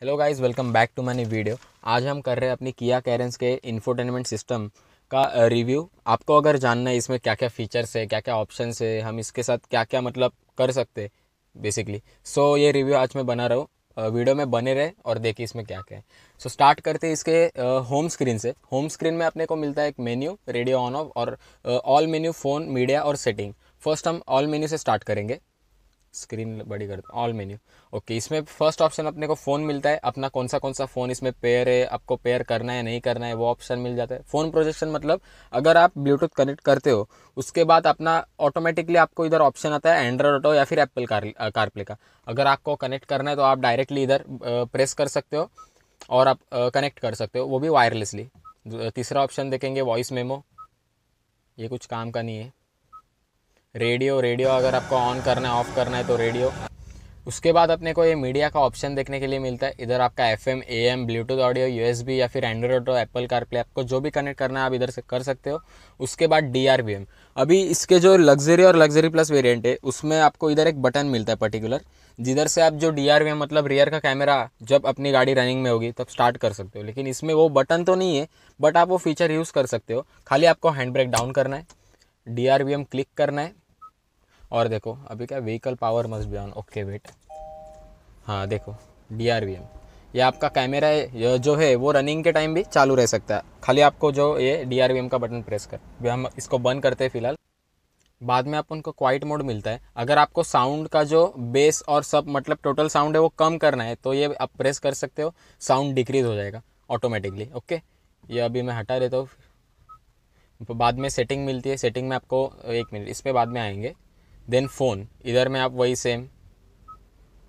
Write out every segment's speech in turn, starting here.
hello guys welcome back to my video आज हम कर रहे हैं अपनी किया कैरेंस के इन्फोटेनमेंट सिस्टम का रिव्यू आपको अगर जानना है इसमें क्या क्या फ़ीचर्स है क्या क्या ऑप्शन है हम इसके साथ क्या क्या मतलब कर सकते बेसिकली सो so, ये रिव्यू आज मैं बना रहा हूँ वीडियो में बने रहे और देखिए इसमें क्या क्या है सो so, स्टार्ट करते इसके होम स्क्रीन से होम स्क्रीन में अपने को मिलता है एक मेन्यू रेडियो ऑन ऑफ और ऑल मेन्यू फ़ोन मीडिया और सेटिंग फर्स्ट हम ऑल मेन्यू से स्टार्ट करेंगे स्क्रीन बड़ी कर ऑल मेन्यू ओके इसमें फर्स्ट ऑप्शन अपने को फ़ोन मिलता है अपना कौन सा कौन सा फ़ोन इसमें पेयर है आपको पेयर करना है नहीं करना है वो ऑप्शन मिल जाता है फ़ोन प्रोजेक्शन मतलब अगर आप ब्लूटूथ कनेक्ट करते हो उसके बाद अपना ऑटोमेटिकली आपको इधर ऑप्शन आता है एंड्रॉयड ऑटो या फिर एप्पल कार कारप्ले का अगर आपको कनेक्ट करना है तो आप डायरेक्टली इधर प्रेस uh, कर सकते हो और आप कनेक्ट uh, कर सकते हो वो भी वायरलेसली तीसरा ऑप्शन देखेंगे वॉइस मेमो ये कुछ काम का नहीं है रेडियो रेडियो अगर आपको ऑन करना है ऑफ़ करना है तो रेडियो उसके बाद अपने को ये मीडिया का ऑप्शन देखने के लिए मिलता है इधर आपका F M A M Bluetooth audio यू या फिर एंड्रॉयड और एप्पल कारप्ले आपको जो भी कनेक्ट करना है आप इधर से कर सकते हो उसके बाद डी आर बी एम अभी इसके जो लग्जरी और लग्जरी प्लस वेरियंट है उसमें आपको इधर एक बटन मिलता है पर्टिकुलर जिधर से आप जो डी आर एम मतलब रियर का कैमरा जब अपनी गाड़ी रनिंग में होगी तब स्टार्ट कर सकते हो लेकिन इसमें वो बटन तो नहीं है बट आप वो फीचर यूज़ कर सकते हो खाली आपको हैंड ब्रेक डाउन करना है D R V M click करना है और देखो अभी क्या vehicle power must be on okay wait हाँ देखो डी आर वी एम ये आपका कैमरा है जो है वो रनिंग के टाइम भी चालू रह सकता है खाली आपको जो ये डी आर वी एम का बटन प्रेस कर भी हम इसको बंद करते हैं फिलहाल बाद में आपको क्वाइट मोड मिलता है अगर आपको साउंड का जो बेस और सब मतलब टोटल साउंड है वो कम करना है तो ये आप प्रेस कर सकते हो साउंड डिक्रीज हो जाएगा ऑटोमेटिकली ओके ये अभी मैं हटा देता हूँ बाद में सेटिंग मिलती है सेटिंग में आपको एक मिनट इस पर बाद में आएंगे देन फ़ोन इधर में आप वही सेम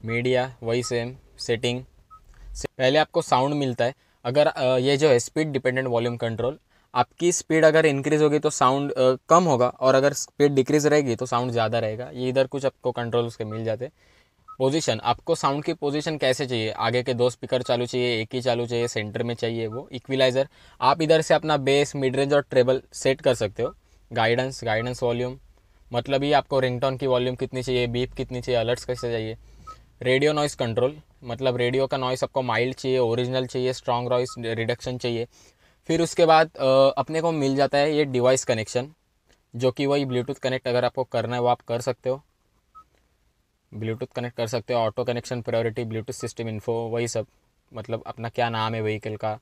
मीडिया वही सेम सेटिंग पहले आपको साउंड मिलता है अगर ये जो है स्पीड डिपेंडेंट वॉल्यूम कंट्रोल आपकी स्पीड अगर इंक्रीज़ होगी तो साउंड कम होगा और अगर स्पीड डिक्रीज़ रहेगी तो साउंड ज़्यादा रहेगा ये इधर कुछ आपको कंट्रोल उसके मिल जाते पोजीशन आपको साउंड की पोजीशन कैसे चाहिए आगे के दो स्पीकर चालू चाहिए एक ही चालू चाहिए सेंटर में चाहिए वो इक्विलाइज़र आप इधर से अपना बेस मिड रेंज और ट्रेबल सेट कर सकते हो गाइडेंस गाइडेंस वॉल्यूम मतलब ये आपको रिंगटोन की वॉल्यूम कितनी चाहिए बीप कितनी चाहिए अलर्ट्स कैसे चाहिए रेडियो नॉइस कंट्रोल मतलब रेडियो का नॉइस आपको माइल्ड चाहिए ओरिजिनल चाहिए स्ट्रॉन्ग नॉइस रिडक्शन चाहिए फिर उसके बाद अपने को मिल जाता है ये डिवाइस कनेक्शन जो कि वही ब्लूटूथ कनेक्ट अगर आपको करना है वो आप कर सकते हो ब्लूटूथ कनेक्ट कर सकते हो auto connection priority Bluetooth system info वही सब मतलब अपना क्या नाम है व्हीकल का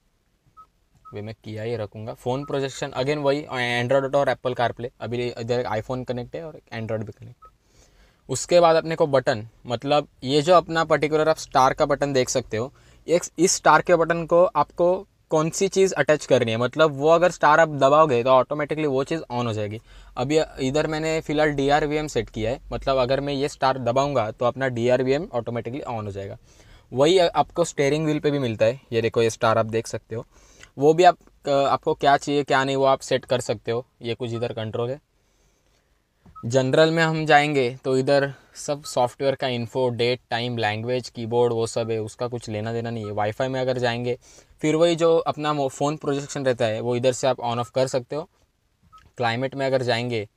वे मैं किया ही रखूँगा फ़ोन प्रोजेक्शन अगेन वही एंड्रॉयड और एप्पल कारप्ले अभी इधर आईफोन कनेक्ट है और एंड्रॉयड भी कनेक्ट है उसके बाद अपने को बटन मतलब ये जो अपना पर्टिकुलर आप स्टार का बटन देख सकते हो एक इस स्टार के बटन को आपको कौन सी चीज़ अटैच करनी है मतलब वो अगर स्टार आप दबाओगे तो ऑटोमेटिकली वो चीज़ ऑन हो जाएगी अभी इधर मैंने फ़िलहाल D R V M set किया है मतलब अगर मैं ये स्टार दबाऊंगा तो अपना D R V M automatically on हो जाएगा वही आपको स्टेयरिंग व्हील पे भी मिलता है ये देखो ये स्टार आप देख सकते हो वो भी आप आपको क्या चाहिए क्या नहीं वो आप सेट कर सकते हो ये कुछ इधर कंट्रोल है जनरल में हम जाएंगे तो इधर सब सॉफ्टवेयर का info date time language keyboard वो सब है उसका कुछ लेना देना नहीं है वाईफाई में अगर जाएंगे फिर वही जो अपना फ़ोन प्रोजेक्शन रहता है वो इधर से आप ऑन ऑफ कर सकते हो क्लाइमेट में अगर जाएंगे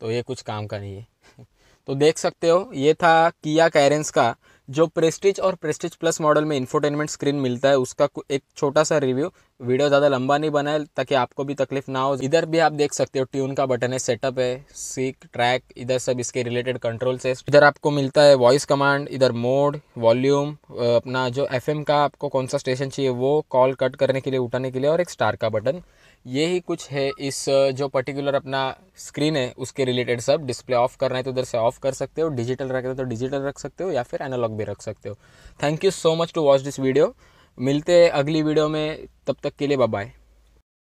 तो ये कुछ काम का नहीं है तो देख सकते हो ये था किया कैरेंस का जो प्रेस्टिज और प्रेस्टिज प्लस मॉडल में इन्फोटेनमेंट स्क्रीन मिलता है उसका एक छोटा सा रिव्यू वीडियो ज़्यादा लंबा नहीं बनाए ताकि आपको भी तकलीफ ना हो इधर भी आप देख सकते हो ट्यून का बटन है सेटअप है सीक ट्रैक इधर सब इसके रिलेटेड कंट्रोल्स है इधर आपको मिलता है वॉइस कमांड इधर मोड वॉल्यूम अपना जो एफ का आपको कौन सा स्टेशन चाहिए वो कॉल कट करने के लिए उठाने के लिए और एक स्टार का बटन ये ही कुछ है इस जो पर्टिकुलर अपना स्क्रीन है उसके रिलेटेड सब डिस्प्ले ऑफ करना है तो उधर से ऑफ कर सकते हो डिजिटल रखना है तो डिजिटल रख सकते हो या फिर एनालॉग भी रख सकते हो thank you so much to watch this video मिलते हैं अगली वीडियो में तब तक के लिए बाय